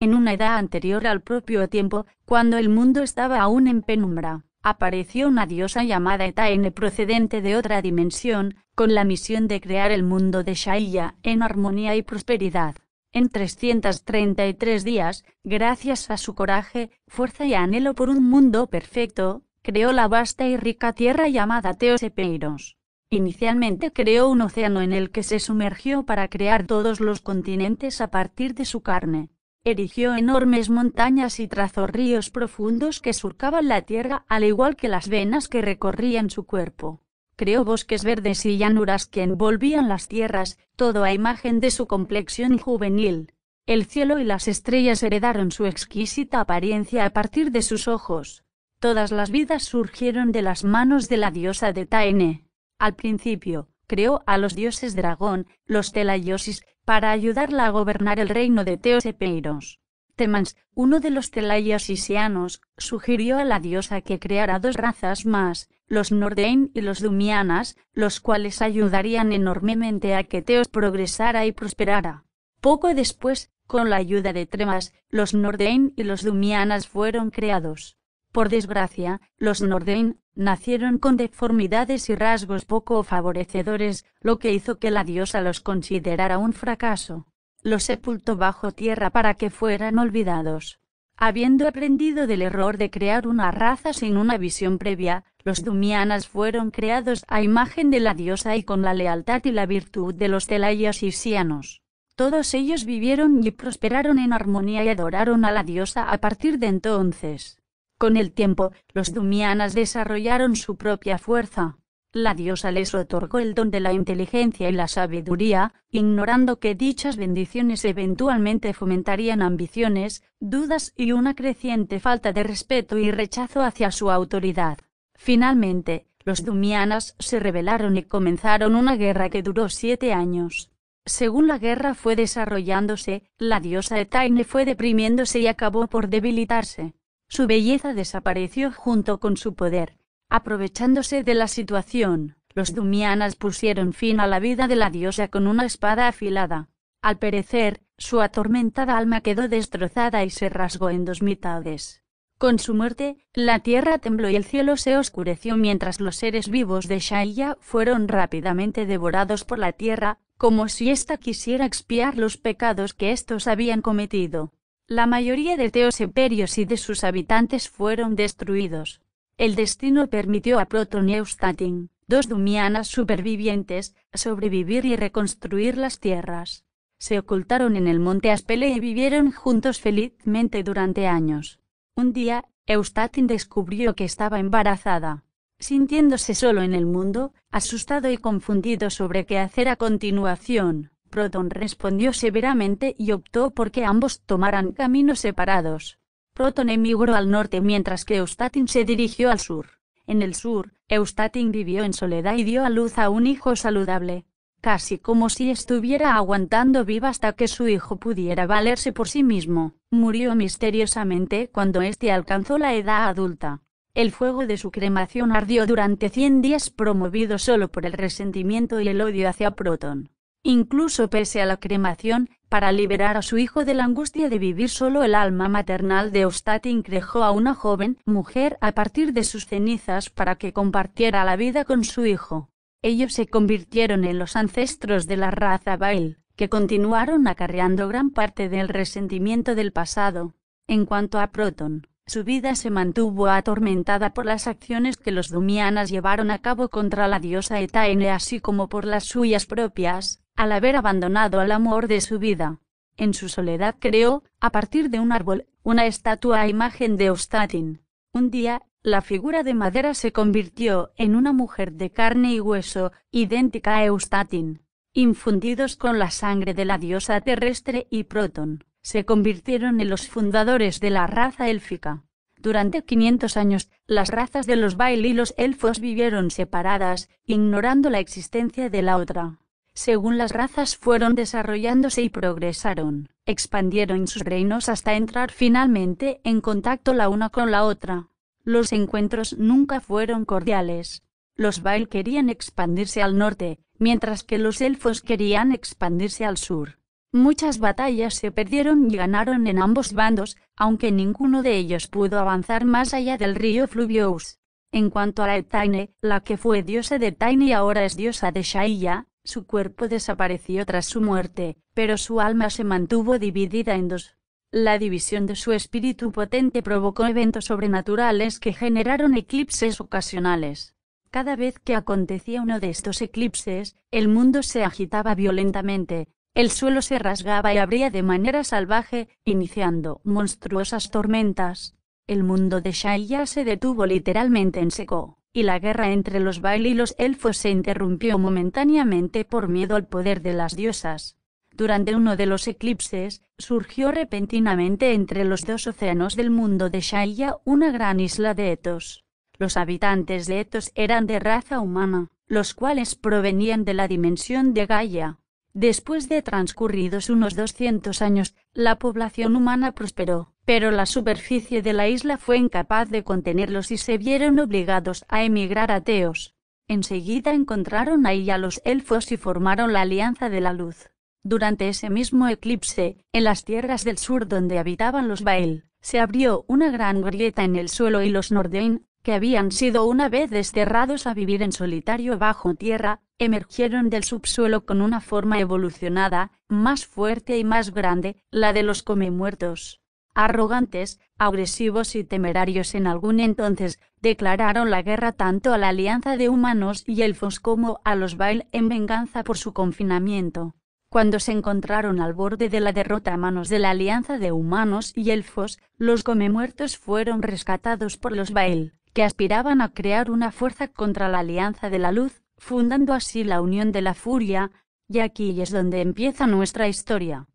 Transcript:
en una edad anterior al propio tiempo, cuando el mundo estaba aún en penumbra, apareció una diosa llamada Etaene procedente de otra dimensión, con la misión de crear el mundo de Shaiya en armonía y prosperidad. En 333 días, gracias a su coraje, fuerza y anhelo por un mundo perfecto, creó la vasta y rica tierra llamada Epeiros. Inicialmente creó un océano en el que se sumergió para crear todos los continentes a partir de su carne erigió enormes montañas y trazó ríos profundos que surcaban la tierra, al igual que las venas que recorrían su cuerpo. Creó bosques verdes y llanuras que envolvían las tierras, todo a imagen de su complexión juvenil. El cielo y las estrellas heredaron su exquisita apariencia a partir de sus ojos. Todas las vidas surgieron de las manos de la diosa de Taene. Al principio, creó a los dioses dragón, los Telaiosis, para ayudarla a gobernar el reino de Teos epeiros. Temans, uno de los Telaiosisianos, sugirió a la diosa que creara dos razas más, los Nordain y los Dumianas, los cuales ayudarían enormemente a que Teos progresara y prosperara. Poco después, con la ayuda de Tremas, los Nordain y los Dumianas fueron creados. Por desgracia, los Nordein, nacieron con deformidades y rasgos poco favorecedores, lo que hizo que la diosa los considerara un fracaso. Los sepultó bajo tierra para que fueran olvidados. Habiendo aprendido del error de crear una raza sin una visión previa, los Dumianas fueron creados a imagen de la diosa y con la lealtad y la virtud de los Telayas y Sianos. Todos ellos vivieron y prosperaron en armonía y adoraron a la diosa a partir de entonces. Con el tiempo, los Dumianas desarrollaron su propia fuerza. La diosa les otorgó el don de la inteligencia y la sabiduría, ignorando que dichas bendiciones eventualmente fomentarían ambiciones, dudas y una creciente falta de respeto y rechazo hacia su autoridad. Finalmente, los Dumianas se rebelaron y comenzaron una guerra que duró siete años. Según la guerra fue desarrollándose, la diosa Etaine fue deprimiéndose y acabó por debilitarse. Su belleza desapareció junto con su poder. Aprovechándose de la situación, los Dumianas pusieron fin a la vida de la diosa con una espada afilada. Al perecer, su atormentada alma quedó destrozada y se rasgó en dos mitades. Con su muerte, la tierra tembló y el cielo se oscureció mientras los seres vivos de Shaya fueron rápidamente devorados por la tierra, como si ésta quisiera expiar los pecados que éstos habían cometido. La mayoría de Teos y de sus habitantes fueron destruidos. El destino permitió a Proton y Eustatin, dos dumianas supervivientes, sobrevivir y reconstruir las tierras. Se ocultaron en el monte Aspele y vivieron juntos felizmente durante años. Un día, Eustatin descubrió que estaba embarazada. Sintiéndose solo en el mundo, asustado y confundido sobre qué hacer a continuación, Proton respondió severamente y optó por que ambos tomaran caminos separados. Proton emigró al norte mientras que Eustatin se dirigió al sur. En el sur, Eustatin vivió en soledad y dio a luz a un hijo saludable, casi como si estuviera aguantando viva hasta que su hijo pudiera valerse por sí mismo. Murió misteriosamente cuando éste alcanzó la edad adulta. El fuego de su cremación ardió durante cien días promovido solo por el resentimiento y el odio hacia Proton incluso pese a la cremación, para liberar a su hijo de la angustia de vivir solo el alma maternal de Ostatin crejó a una joven mujer a partir de sus cenizas para que compartiera la vida con su hijo. Ellos se convirtieron en los ancestros de la raza Bael, que continuaron acarreando gran parte del resentimiento del pasado. En cuanto a Proton, su vida se mantuvo atormentada por las acciones que los Dumianas llevaron a cabo contra la diosa Etaene así como por las suyas propias, al haber abandonado al amor de su vida. En su soledad creó, a partir de un árbol, una estatua a imagen de Eustatin. Un día, la figura de madera se convirtió en una mujer de carne y hueso, idéntica a Eustatin. Infundidos con la sangre de la diosa terrestre y Proton, se convirtieron en los fundadores de la raza élfica. Durante 500 años, las razas de los bailes y los elfos vivieron separadas, ignorando la existencia de la otra según las razas fueron desarrollándose y progresaron, expandieron sus reinos hasta entrar finalmente en contacto la una con la otra. Los encuentros nunca fueron cordiales. Los Bail querían expandirse al norte, mientras que los elfos querían expandirse al sur. Muchas batallas se perdieron y ganaron en ambos bandos, aunque ninguno de ellos pudo avanzar más allá del río Fluvius. En cuanto a Etaine, la que fue diosa de Taine y ahora es diosa de Shaiya, su cuerpo desapareció tras su muerte, pero su alma se mantuvo dividida en dos. La división de su espíritu potente provocó eventos sobrenaturales que generaron eclipses ocasionales. Cada vez que acontecía uno de estos eclipses, el mundo se agitaba violentamente, el suelo se rasgaba y abría de manera salvaje, iniciando monstruosas tormentas. El mundo de Shaya se detuvo literalmente en seco y la guerra entre los baile y los elfos se interrumpió momentáneamente por miedo al poder de las diosas. Durante uno de los eclipses, surgió repentinamente entre los dos océanos del mundo de Shaya una gran isla de Etos. Los habitantes de Etos eran de raza humana, los cuales provenían de la dimensión de Gaia. Después de transcurridos unos 200 años, la población humana prosperó pero la superficie de la isla fue incapaz de contenerlos y se vieron obligados a emigrar ateos. Enseguida encontraron ahí a los elfos y formaron la Alianza de la Luz. Durante ese mismo eclipse, en las tierras del sur donde habitaban los Bael, se abrió una gran grieta en el suelo y los Nordein, que habían sido una vez desterrados a vivir en solitario bajo tierra, emergieron del subsuelo con una forma evolucionada, más fuerte y más grande, la de los come arrogantes, agresivos y temerarios en algún entonces, declararon la guerra tanto a la alianza de humanos y elfos como a los Bail en venganza por su confinamiento. Cuando se encontraron al borde de la derrota a manos de la alianza de humanos y elfos, los comemuertos fueron rescatados por los Bail, que aspiraban a crear una fuerza contra la alianza de la luz, fundando así la unión de la furia, y aquí es donde empieza nuestra historia.